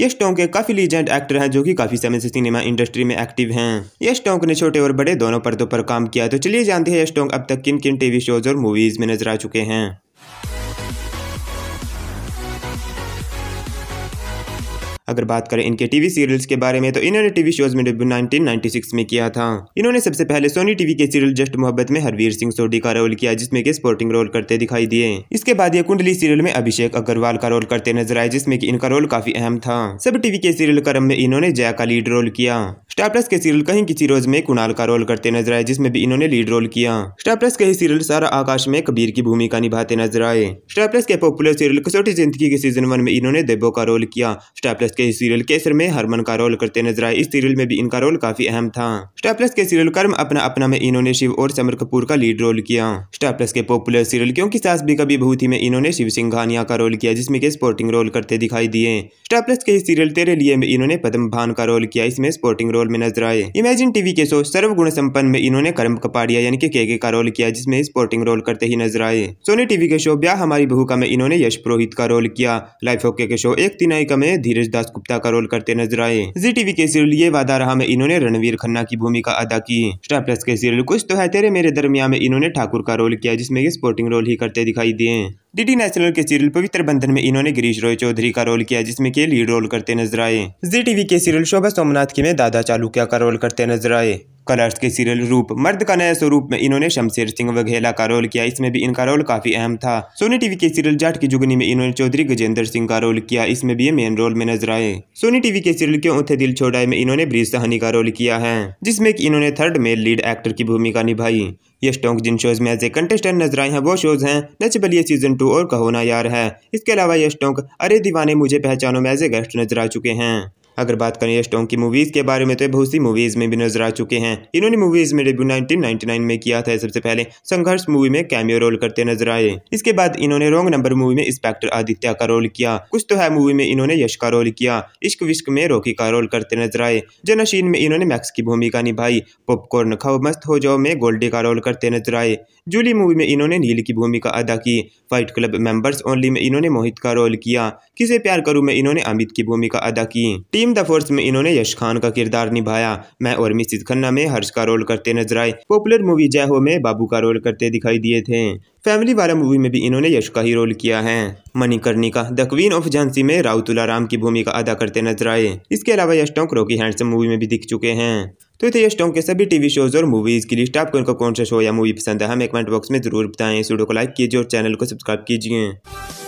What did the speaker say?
यश टोंक एक काफी legend actor हैं जो कि काफी समय से सिनेमा इंडस्ट्री में एक्टिव हैं यश टोंक ने छोटे और बड़े दोनों पर्दों पर काम किया तो चलिए जानते हैं यश टोंक अब तक किन किन टीवी शोज और मूवीज में नजर आ चुके हैं अगर बात करें इनके टीवी सीरियल्स के बारे में तो इन्होंने टीवी शोज में डेब्यू 1996 में किया था इन्होंने सबसे पहले सोनी टीवी के सीरियल जस्ट मोहब्बत में हरवीर सिंह सोडी का रोल किया जिसमें कि स्पोर्टिंग रोल करते दिखाई दिए इसके बाद ये कुंडली सीरियल में अभिषेक अग्रवाल का रोल करते नजर आए जिसमे की इनका रोल काफी अहम था सब टीवी के सीरियल क्रम में इन्होंने जया का लीड रोल किया स्टार प्लस के सीरियल कहीं किसी रोज में कुणाल का रोल करते नजर आए जिसमें भी इन्होंने लीड रोल किया स्टार प्लस के ही सीरियल सारा आकाश में कबीर की भूमिका निभाते नजर आए स्टार प्लस के पॉपुलर सीरियल कसौटी जिंदगी के सीजन वन में इन्होंने देबो का रोल किया स्टार प्लस के सीरियल केसर में हरमन का रोल करते नजर आए इस सीरियल में भी इनका रोल काफी अहम था स्टार प्लस के सीरियल कर्म अपना अपना में इन्होंने शिव और समर कपूर का लीड रोल किया स्टार प्लस के पॉपुलर सीरियल क्योंकि सास भी कभी बहुत ही में इन्होंने शिव सिंघानिया का रोल किया जिसमें के स्पोर्टिंग रोल करते दिखाई दिए स्टार प्लस के सीरियल तेरे लिए में इन्होंने पद्म भान का रोल किया इसमें स्पोर्टिंग रोल में नजर आए इमेजिन टीवी के शो सर्व गुण संपन्न में इन्होंने कर्म कपाड़िया यानी कि केके का रोल किया जिसमें स्पोर्टिंग रोल करते ही नजर आए सोनी टीवी के शो ब्याह हमारी बहू का में इन्होंने यश पुरोहित का रोल किया लाइफ ओके के शो एक तिनाई का में धीरज दास राज गुप्ता का रोल करते नजर आए जी टीवी के सीरियल ये वादा रहा में इन्होंने रणवीर खन्ना की भूमिका अदा की स्टार प्लस के सीरियल कुछ तो है तेरे मेरे दरमिया में इन्होंने ठाकुर का रोल किया जिसमें ये स्पोर्टिंग रोल ही करते दिखाई दिए डीडी नेशनल के सीरियल पवित्र बंधन में इन्होंने गिरीश रॉय चौधरी का रोल किया जिसमें के लीड रोल करते नजर आए जी टीवी के सीरियल शोभा सोमनाथ की में दादा चालुक्या का रोल करते नजर आए कलर्स के सीरियल रूप मर्द का नया स्वरूप में इन्होंने शमशेर सिंह वघेला का रोल किया इसमें भी इनका रोल काफी अहम था सोनी टीवी के सीरियल जाट की जुगनी में इन्होंने चौधरी गजेंद्र सिंह का रोल किया इसमें भी ये मेन रोल में नजर आए सोनी टीवी के सीरियल क्यों उठे दिल छोड़ाए में इन्होंने ब्रिज सहनी का रोल किया है जिसमे की इन्होंने थर्ड मेल लीड एक्टर की भूमिका निभाई ये स्टॉक जिन शोज में एज ए कंटेस्टेंट नजर आए हैं वो शोज हैं बलिए सीजन टू और कहो ना यार है इसके अलावा ये स्टॉक अरे दीवाने मुझे पहचानो में एज ए गेस्ट नजर आ चुके हैं अगर बात करें यश टोंग की मूवीज़ के बारे में तो बहुत सी मूवीज़ में भी नजर आ चुके हैं इन्होंने मूवीज़ में डेब्यू नाइनटीन में किया था सबसे पहले संघर्ष मूवी में कैमियो रोल करते नजर आए इसके बाद इन्होंने रॉन्ग नंबर मूवी में इंस्पेक्टर आदित्य का रोल किया कुछ तो है मूवी में इन्होंने यश का रोल किया इश्क विश्क में रोकी का रोल करते नजर आए जनाशीन में इन्होंने मैक्स की भूमिका निभाई पॉपकॉर्न खाओ मस्त हो जाओ में गोल्डी का रोल करते नजर आए जूली मूवी में इन्होंने नील की भूमिका अदा की फाइट क्लब मेंबर्स ओनली में इन्होंने मोहित का रोल किया किसे प्यार करूं में इन्होंने अमित की भूमिका अदा की टीम टीम द फोर्स में इन्होंने यश खान का किरदार निभाया मैं और मिसिज खन्ना में हर्ष का रोल करते नजर आए पॉपुलर मूवी जय हो में बाबू का रोल करते दिखाई दिए थे फैमिली वाला मूवी में भी इन्होंने यश का ही रोल किया है Manikarnika the queen of Jhansi में राव तुलाराम की भूमिका अदा करते नजर आए इसके अलावा यश टोंक रोकी हैंडसम मूवी में भी दिख चुके हैं तो इतने यश टोंक के सभी टीवी शोज और मूवीज की लिस्ट आपको इनका कौन सा शो या मूवी पसंद है हमें कमेंट बॉक्स में जरूर बताएं इस वीडियो को लाइक कीजिए और चैनल को सब्सक्राइब कीजिए